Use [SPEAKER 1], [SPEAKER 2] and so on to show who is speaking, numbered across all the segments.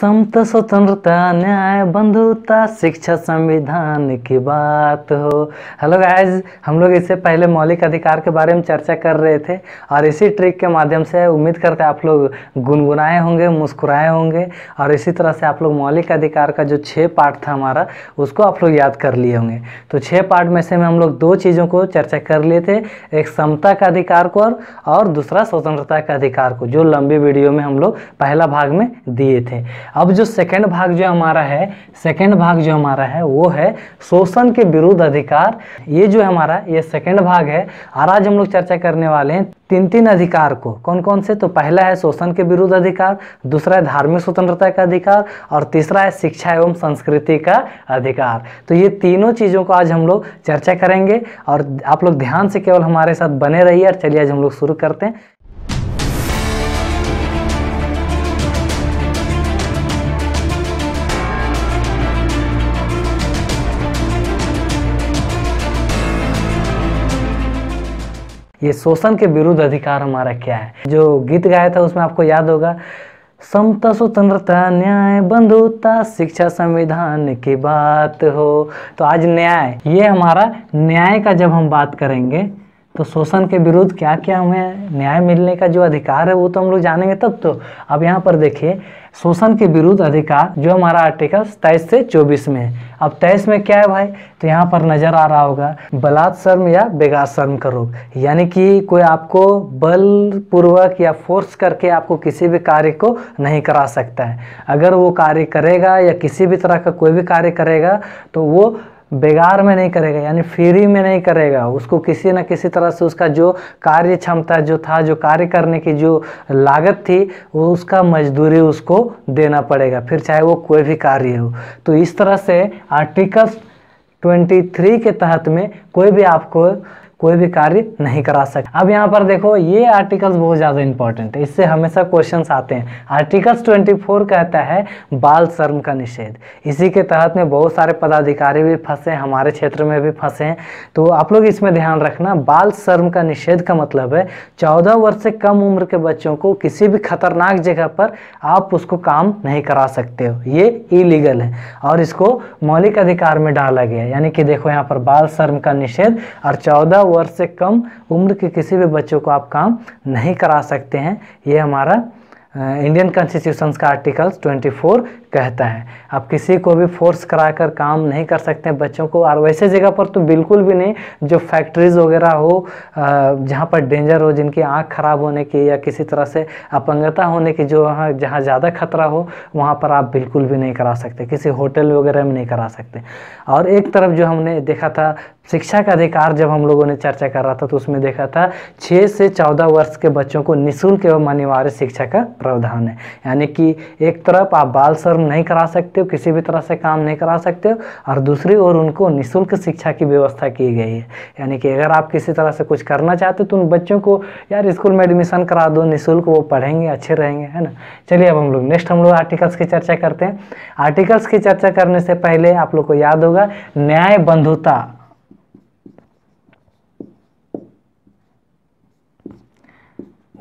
[SPEAKER 1] समता तो स्वतंत्रता न्याय बंधुता शिक्षा संविधान की बात हो हेलो गाइस हम लोग इससे पहले मौलिक अधिकार के बारे में चर्चा कर रहे थे और इसी ट्रिक के माध्यम से उम्मीद करते हैं आप लोग गुनगुनाए होंगे मुस्कुराए होंगे और इसी तरह से आप लोग मौलिक अधिकार का जो छः पार्ट था हमारा उसको आप लोग याद कर लिए होंगे तो छः पार्ट में से में हम लोग दो चीज़ों को चर्चा कर लिए थे एक समता का अधिकार को और दूसरा स्वतंत्रता का अधिकार को जो लंबी वीडियो में हम लोग पहला भाग में दिए थे अब जो सेकंड भाग जो हमारा है सेकेंड भाग जो हमारा है वो है शोषण के विरुद्ध अधिकार ये जो हमारा ये सेकेंड भाग है और आज हम लोग चर्चा करने वाले हैं तीन तीन अधिकार को कौन कौन से तो पहला है शोषण के विरुद्ध अधिकार दूसरा है धार्मिक स्वतंत्रता का अधिकार और तीसरा है शिक्षा एवं संस्कृति का अधिकार तो ये तीनों चीज़ों को आज हम लोग चर्चा करेंगे और आप लोग ध्यान से केवल हमारे साथ बने रहिए और चलिए आज हम लोग शुरू करते हैं ये शोषण के विरुद्ध अधिकार हमारा क्या है जो गीत गाया था उसमें आपको याद होगा समता स्वतंत्रता न्याय बंधुता शिक्षा संविधान की बात हो तो आज न्याय ये हमारा न्याय का जब हम बात करेंगे तो शोषण के विरुद्ध क्या क्या हमें न्याय मिलने का जो अधिकार है वो तो हम लोग जानेंगे तब तो अब यहाँ पर देखिए शोषण के विरुद्ध अधिकार जो हमारा आर्टिकल तेईस से चौबीस में है अब तेईस में क्या है भाई तो यहाँ पर नजर आ रहा होगा बलात्सर्म या बेगात शर्म का रोग यानी कि कोई आपको बलपूर्वक या फोर्स करके आपको किसी भी कार्य को नहीं करा सकता है अगर वो कार्य करेगा या किसी भी तरह का कोई भी कार्य करेगा तो वो बेगार में नहीं करेगा यानी फ्री में नहीं करेगा उसको किसी न किसी तरह से उसका जो कार्य क्षमता जो था जो कार्य करने की जो लागत थी वो उसका मजदूरी उसको देना पड़ेगा फिर चाहे वो कोई भी कार्य हो तो इस तरह से आर्टिकल 23 के तहत में कोई भी आपको कोई भी कार्य नहीं करा सकते अब यहाँ पर देखो ये आर्टिकल्स बहुत ज़्यादा इंपॉर्टेंट है इससे हमेशा क्वेश्चन आते हैं आर्टिकल्स 24 कहता है बाल श्रम का निषेध इसी के तहत में बहुत सारे पदाधिकारी भी फंसे हैं हमारे क्षेत्र में भी फंसे हैं तो आप लोग इसमें ध्यान रखना बाल शर्म का निषेध का मतलब है चौदह वर्ष से कम उम्र के बच्चों को किसी भी खतरनाक जगह पर आप उसको काम नहीं करा सकते हो ये इलीगल है और इसको मौलिक अधिकार में डाला गया यानी कि देखो यहाँ पर बाल शर्म का निषेध और चौदह वर्ष से कम उम्र के किसी भी बच्चों को आप काम नहीं करा सकते हैं ये हमारा इंडियन कॉन्स्टिट्यूशन का आर्टिकल्स 24 कहता है आप किसी को भी फोर्स करा कर काम नहीं कर सकते बच्चों को और वैसे जगह पर तो बिल्कुल भी नहीं जो फैक्ट्रीज़ वगैरह हो जहाँ पर डेंजर हो जिनकी आँख ख़राब होने की या किसी तरह से अपंगता होने की जो जहाँ ज़्यादा खतरा हो वहाँ पर आप बिल्कुल भी नहीं करा सकते किसी होटल वगैरह में नहीं करा सकते और एक तरफ जो हमने देखा था शिक्षा का अधिकार जब हम लोगों ने चर्चा कर रहा था तो उसमें देखा था छः से चौदह वर्ष के बच्चों को निःशुल्क एवं अनिवार्य शिक्षा का प्रावधान है यानी कि एक तरफ आप बाल सर तुम नहीं करा सकते हो किसी भी तरह से काम नहीं करा सकते हो और दूसरी ओर उनको निःशुल्क शिक्षा की व्यवस्था की गई है यानी कि अगर आप किसी तरह से कुछ करना चाहते हो तो उन बच्चों को यार स्कूल में एडमिशन करा दो निःशुल्क वो पढ़ेंगे अच्छे रहेंगे है ना चलिए अब हम लोग नेक्स्ट हम लोग आर्टिकल्स की चर्चा करते हैं आर्टिकल्स की चर्चा करने से पहले आप लोग को याद होगा न्याय बंधुता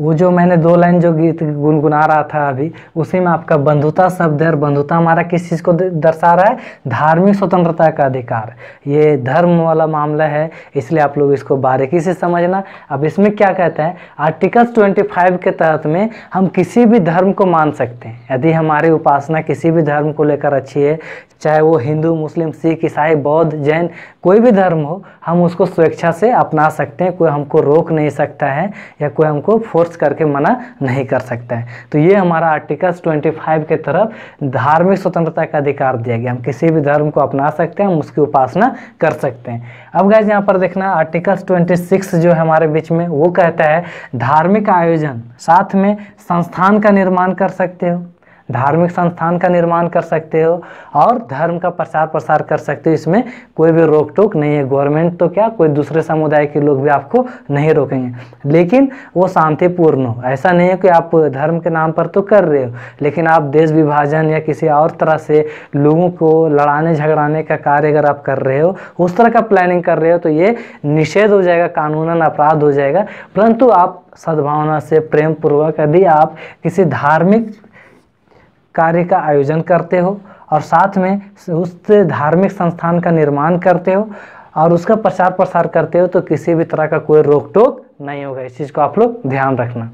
[SPEAKER 1] वो जो मैंने दो लाइन जो गीत गुनगुना रहा था अभी उसी में आपका बंधुता शब्द है और बंधुता हमारा किस चीज़ को दर्शा रहा है धार्मिक स्वतंत्रता का अधिकार ये धर्म वाला मामला है इसलिए आप लोग इसको बारीकी से समझना अब इसमें क्या कहते हैं आर्टिकल्स 25 के तहत में हम किसी भी धर्म को मान सकते हैं यदि हमारी उपासना किसी भी धर्म को लेकर अच्छी है चाहे वो हिंदू मुस्लिम सिख ईसाई बौद्ध जैन कोई भी धर्म हो हम उसको स्वेच्छा से अपना सकते हैं कोई हमको रोक नहीं सकता है या कोई हमको फोर्स फोर्स करके मना नहीं कर सकता है तो ये हमारा आर्टिकल्स 25 के तरफ धार्मिक स्वतंत्रता का अधिकार दिया गया हम किसी भी धर्म को अपना सकते हैं हम उसकी उपासना कर सकते हैं अब गाइज यहाँ पर देखना आर्टिकल्स 26 जो है हमारे बीच में वो कहता है धार्मिक आयोजन साथ में संस्थान का निर्माण कर सकते हो धार्मिक संस्थान का निर्माण कर सकते हो और धर्म का प्रचार प्रसार कर सकते हो इसमें कोई भी रोक टोक नहीं है गवर्नमेंट तो क्या कोई दूसरे समुदाय के लोग भी आपको नहीं रोकेंगे लेकिन वो शांतिपूर्ण हो ऐसा नहीं है कि आप धर्म के नाम पर तो कर रहे हो लेकिन आप देश विभाजन या किसी और तरह से लोगों को लड़ाने झगड़ाने का कार्य अगर आप कर रहे हो उस तरह का प्लानिंग कर रहे हो तो ये निषेध हो जाएगा कानूनन अपराध हो जाएगा परंतु आप सद्भावना से प्रेम पूर्वक यदि आप किसी धार्मिक कार्य का आयोजन करते हो और साथ में उस धार्मिक संस्थान का निर्माण करते हो और उसका प्रचार प्रसार करते हो तो किसी भी तरह का कोई रोक टोक नहीं होगा इस चीज़ को आप लोग ध्यान रखना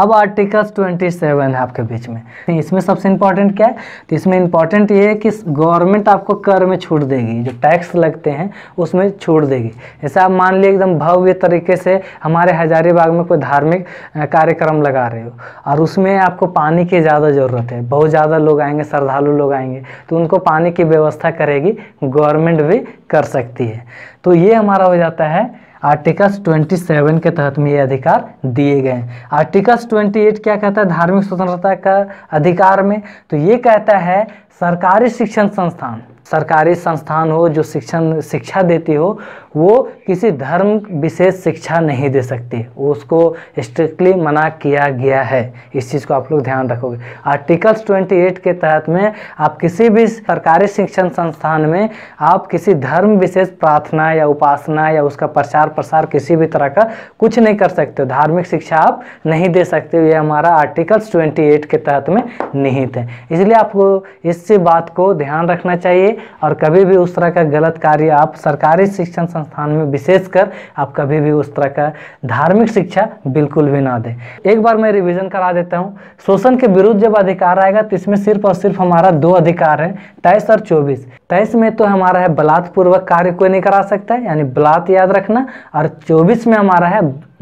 [SPEAKER 1] अब आर्टिकल्स 27 है आपके बीच में तो इसमें सबसे इम्पॉर्टेंट क्या है तो इसमें इम्पॉर्टेंट ये है कि गवर्नमेंट आपको कर में छूट देगी जो टैक्स लगते हैं उसमें छूट देगी जैसे आप मान लीजिए एकदम भव्य तरीके से हमारे हजारीबाग में कोई धार्मिक कार्यक्रम लगा रहे हो और उसमें आपको पानी की ज़्यादा ज़रूरत है बहुत ज़्यादा लोग आएंगे श्रद्धालु लोग आएंगे तो उनको पानी की व्यवस्था करेगी गवर्नमेंट भी कर सकती है तो ये हमारा हो जाता है आर्टिकल्स 27 के तहत में ये अधिकार दिए गए हैं आर्टिकल्स 28 क्या कहता है धार्मिक स्वतंत्रता का अधिकार में तो ये कहता है सरकारी शिक्षण संस्थान सरकारी संस्थान हो जो शिक्षण शिक्षा देती हो वो किसी धर्म विशेष शिक्षा नहीं दे सकती उसको स्ट्रिक्टली मना किया गया है इस चीज़ को आप लोग ध्यान रखोगे आर्टिकल्स 28 के तहत में आप किसी भी सरकारी शिक्षण संस्थान में आप किसी धर्म विशेष प्रार्थना या उपासना या उसका प्रचार प्रसार किसी भी तरह का कुछ नहीं कर सकते धार्मिक शिक्षा आप नहीं दे सकते ये हमारा आर्टिकल्स ट्वेंटी के तहत में निहित है इसलिए आपको इस बात को ध्यान रखना चाहिए और कभी भी उस तरह का गलत कार्य आप सरकारी शिक्षण संस्थान में विशेषकर आप कभी भी उस तरह का धार्मिक शिक्षा बिल्कुल भी ना दें एक बार मैं रिविज़न करा देता हूँ शोषण के विरुद्ध जब अधिकार आएगा तो इसमें सिर्फ और सिर्फ हमारा दो अधिकार है तेईस और चौबीस तेईस में तो हमारा है बलात्पूर्वक कार्य कोई नहीं करा सकता है यानी बलात् याद रखना और चौबीस में हमारा है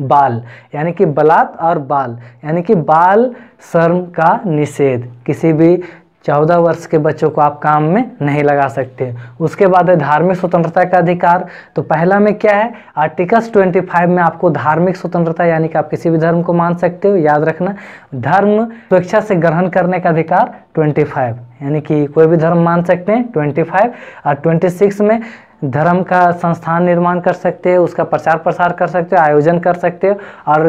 [SPEAKER 1] बाल यानी कि बलात् और बाल यानी कि बाल शर्म का निषेध किसी भी चौदह वर्ष के बच्चों को आप काम में नहीं लगा सकते उसके बाद है धार्मिक स्वतंत्रता का अधिकार तो पहला में क्या है आर्टिकल्स 25 में आपको धार्मिक स्वतंत्रता यानी कि आप किसी भी धर्म को मान सकते हो याद रखना धर्म स्वेच्छा से ग्रहण करने का अधिकार 25 यानी कि कोई भी धर्म मान सकते हैं ट्वेंटी और ट्वेंटी में धर्म का संस्थान निर्माण कर सकते हो उसका प्रचार प्रसार कर सकते हो आयोजन कर सकते हो और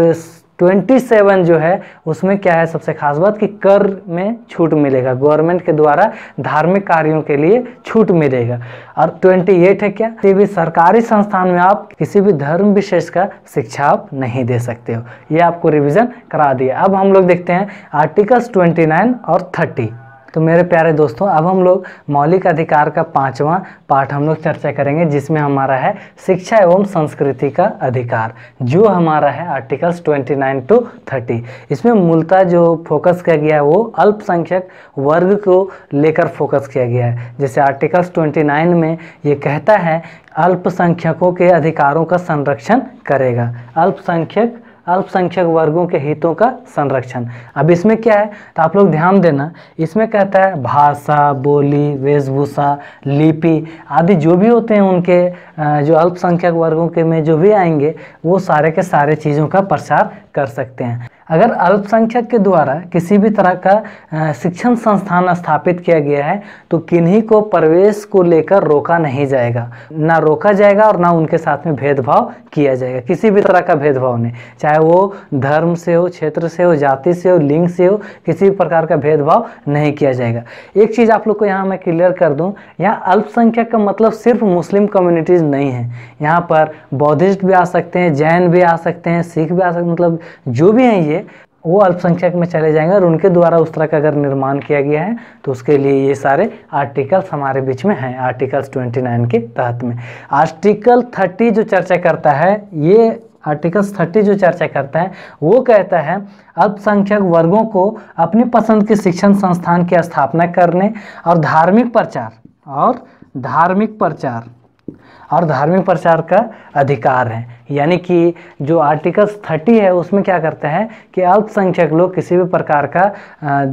[SPEAKER 1] 27 जो है उसमें क्या है सबसे खास बात कि कर में छूट मिलेगा गवर्नमेंट के द्वारा धार्मिक कार्यों के लिए छूट मिलेगा और 28 है क्या किसी भी सरकारी संस्थान में आप किसी भी धर्म विशेष का शिक्षा आप नहीं दे सकते हो ये आपको रिविजन करा दिया अब हम लोग देखते हैं आर्टिकल्स 29 और 30 तो मेरे प्यारे दोस्तों अब हम लोग मौलिक अधिकार का पांचवा पाठ हम लोग चर्चा करेंगे जिसमें हमारा है शिक्षा एवं संस्कृति का अधिकार जो हमारा है आर्टिकल्स 29 टू 30 इसमें मूलतः जो फोकस किया गया है वो अल्पसंख्यक वर्ग को लेकर फोकस किया गया है जैसे आर्टिकल्स 29 में ये कहता है अल्पसंख्यकों के अधिकारों का संरक्षण करेगा अल्पसंख्यक अल्पसंख्यक वर्गों के हितों का संरक्षण अब इसमें क्या है तो आप लोग ध्यान देना इसमें कहता है भाषा बोली वेशभूषा लिपि आदि जो भी होते हैं उनके जो अल्पसंख्यक वर्गों के में जो भी आएंगे वो सारे के सारे चीज़ों का प्रसार कर सकते हैं अगर अल्पसंख्यक के द्वारा किसी भी तरह का शिक्षण संस्थान स्थापित किया गया है तो किन्हीं को प्रवेश को लेकर रोका नहीं जाएगा ना रोका जाएगा और ना उनके साथ में भेदभाव किया जाएगा किसी भी तरह का भेदभाव नहीं चाहे वो धर्म से हो क्षेत्र से हो जाति से हो लिंग से हो किसी भी प्रकार का भेदभाव नहीं किया जाएगा एक चीज़ आप लोग को यहाँ मैं क्लियर कर दूँ यहाँ अल्पसंख्यक का मतलब सिर्फ मुस्लिम कम्युनिटीज़ नहीं है यहाँ पर बौद्धिस्ट भी आ सकते हैं जैन भी आ सकते हैं सिख भी आ सकते मतलब जो भी हैं ये वो अल्पसंख्यक में चले जाएंगे और उनके द्वारा उस तरह का अगर निर्माण किया गया है तो उसके लिए ये सारे आर्टिकल्स हमारे बीच में हैं आर्टिकल्स 29 के तहत में आर्टिकल 30 जो चर्चा करता है ये आर्टिकल्स 30 जो चर्चा करता है वो कहता है अल्पसंख्यक वर्गों को अपनी पसंद के शिक्षण संस्थान की स्थापना करने और धार्मिक प्रचार और धार्मिक प्रचार और धार्मिक प्रचार का अधिकार है यानी कि जो आर्टिकल्स थर्टी है उसमें क्या करते हैं कि अल्पसंख्यक लोग किसी भी प्रकार का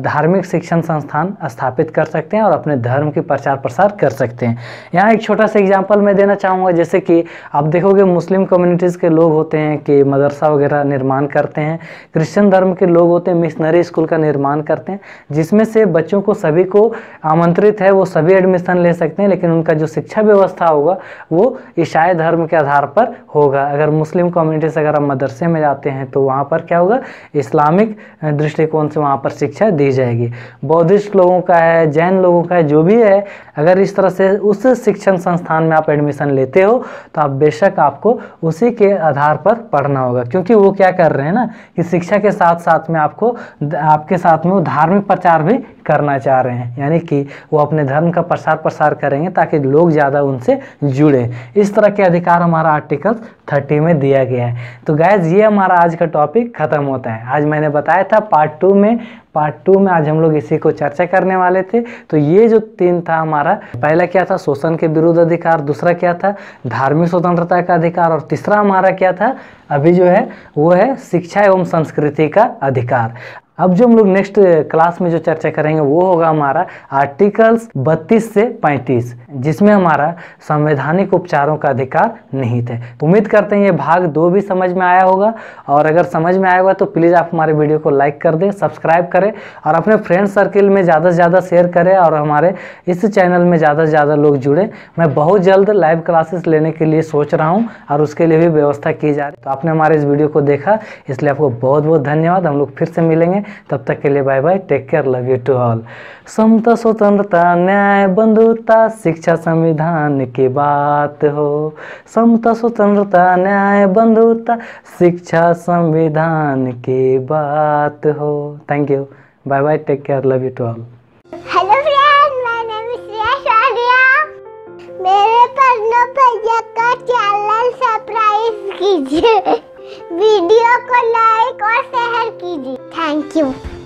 [SPEAKER 1] धार्मिक शिक्षण संस्थान स्थापित कर सकते हैं और अपने धर्म के प्रचार प्रसार कर सकते हैं यहाँ एक छोटा सा एग्जाम्पल मैं देना चाहूँगा जैसे कि आप देखोगे मुस्लिम कम्युनिटीज़ के लोग होते हैं कि मदरसा वगैरह निर्माण करते हैं क्रिश्चन धर्म के लोग होते हैं मिशनरी स्कूल का निर्माण करते हैं जिसमें से बच्चों को सभी को आमंत्रित है वो सभी एडमिशन ले सकते हैं लेकिन उनका जो शिक्षा व्यवस्था होगा वो ईसाई धर्म के आधार पर होगा अगर मुस्लिम कम्युनिटी से अगर हम मदरसे में जाते हैं तो वहाँ पर क्या होगा इस्लामिक दृष्टिकोण से वहाँ पर शिक्षा दी जाएगी बौद्धिस्ट लोगों का है जैन लोगों का है जो भी है अगर इस तरह से उस शिक्षण संस्थान में आप एडमिशन लेते हो तो आप बेशक आपको उसी के आधार पर पढ़ना होगा क्योंकि वो क्या कर रहे हैं ना कि शिक्षा के साथ साथ में आपको आपके साथ में धार्मिक प्रचार भी करना चाह रहे हैं यानी कि वो अपने धर्म का प्रसार प्रसार करेंगे ताकि लोग ज़्यादा उनसे जुड़े इस तरह के अधिकार हमारा आर्टिकल थर्टी में दिया गया है तो गैज ये हमारा आज का टॉपिक ख़त्म होता है आज मैंने बताया था पार्ट टू में पार्ट टू में आज हम लोग इसी को चर्चा करने वाले थे तो ये जो तीन था हमारा पहला क्या था शोषण के विरुद्ध अधिकार दूसरा क्या था धार्मिक स्वतंत्रता का अधिकार और तीसरा हमारा क्या था अभी जो है वो है शिक्षा एवं संस्कृति का अधिकार अब जो हम लोग नेक्स्ट क्लास uh, में जो चर्चा करेंगे वो होगा हमारा आर्टिकल्स 32 से 35 जिसमें हमारा संवैधानिक उपचारों का अधिकार निहित है तो उम्मीद करते हैं ये भाग दो भी समझ में आया होगा और अगर समझ में आया होगा तो प्लीज़ आप हमारे वीडियो को लाइक कर दें सब्सक्राइब करें और अपने फ्रेंड सर्किल में ज़्यादा से ज़्यादा शेयर करें और हमारे इस चैनल में ज़्यादा से ज़्यादा लोग जुड़े मैं बहुत जल्द लाइव क्लासेस लेने के लिए सोच रहा हूँ और उसके लिए भी व्यवस्था की जा रही तो आपने हमारे इस वीडियो को देखा इसलिए आपको बहुत बहुत धन्यवाद हम लोग फिर से मिलेंगे तब तक के लिए bye bye take care love you to all समता स्वतंत्रता न्याय बंधुता शिक्षा संविधान की बात हो समता स्वतंत्रता न्याय बंधुता शिक्षा संविधान की बात हो thank you bye bye take care love you to all hello मेरे पर चैनल सब्सक्राइब कीजिए वीडियो को लाइक और शेयर कीजिए थैंक यू